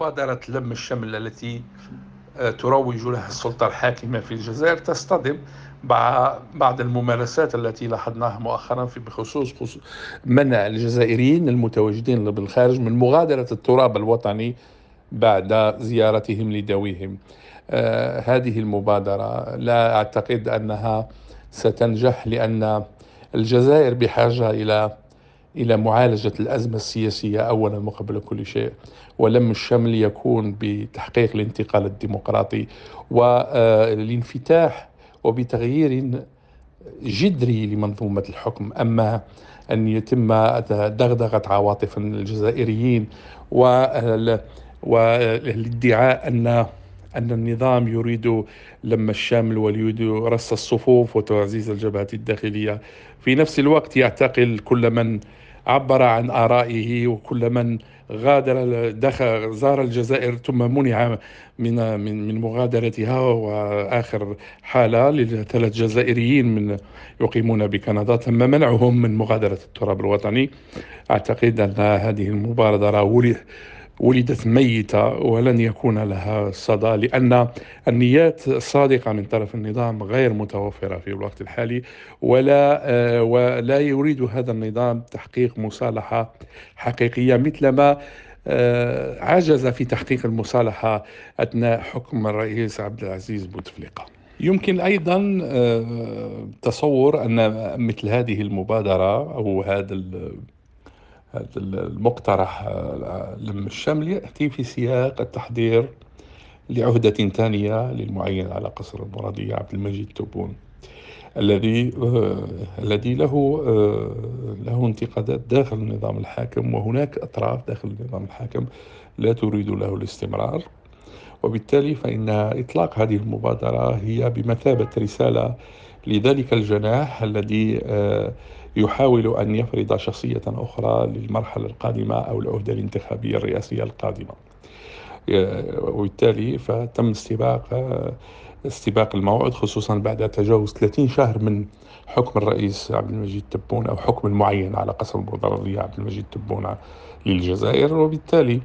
مبادرة لم الشمل التي آه، تروج لها السلطة الحاكمة في الجزائر تصطدم بعض الممارسات التي لاحظناها مؤخرا في بخصوص منع الجزائريين المتواجدين بالخارج من مغادرة التراب الوطني بعد زيارتهم لدويهم آه هذه المبادرة لا أعتقد أنها ستنجح لأن الجزائر بحاجة إلى إلى معالجة الأزمة السياسية أولا وقبل كل شيء ولم الشمل يكون بتحقيق الانتقال الديمقراطي والانفتاح آه، وبتغيير جذري لمنظومة الحكم أما أن يتم دغدغة عواطف الجزائريين والادعاء آه، آه، أن أن النظام يريد لم الشمل ويريد رص الصفوف وتعزيز الجبهات الداخلية في نفس الوقت يعتقل كل من عبر عن آرائه وكل من غادر دخل زار الجزائر ثم منع من من من مغادرتها واخر حاله لثلاث جزائريين من يقيمون بكندا تم منعهم من مغادره التراب الوطني اعتقد ان هذه المبادره ولدت ميتة ولن يكون لها صدى لأن النيات الصادقة من طرف النظام غير متوفرة في الوقت الحالي ولا آه، ولا يريد هذا النظام تحقيق مصالحة حقيقية مثلما آه، عجز في تحقيق المصالحة أثناء حكم الرئيس عبد العزيز بوتفليقة يمكن ايضا آه، تصور ان مثل هذه المبادره او هذا هذا المقترح آه، لم الشمل يأتي في سياق التحضير لعهدة ثانية للمعين على قصر المرادية عبد المجيد تبون الذي آه، الذي له آه، له انتقادات داخل النظام الحاكم وهناك أطراف داخل النظام الحاكم لا تريد له الاستمرار وبالتالي فإن إطلاق هذه المبادرة هي بمثابة رسالة لذلك الجناح الذي يحاول أن يفرض شخصية أخرى للمرحلة القادمة أو العهدة الانتخابية الرئاسية القادمة آه، وبالتالي فتم استباق آه، استباق الموعد خصوصا بعد تجاوز 30 شهر من حكم الرئيس عبد المجيد تبون او حكم معين على قسم المضرريه عبد المجيد تبون للجزائر وبالتالي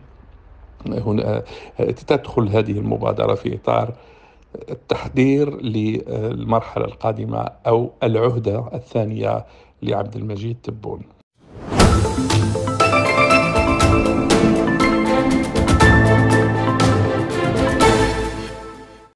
هنا آه، تدخل هذه المبادره في اطار التحضير للمرحله القادمه او العهده الثانيه لعبد المجيد تبون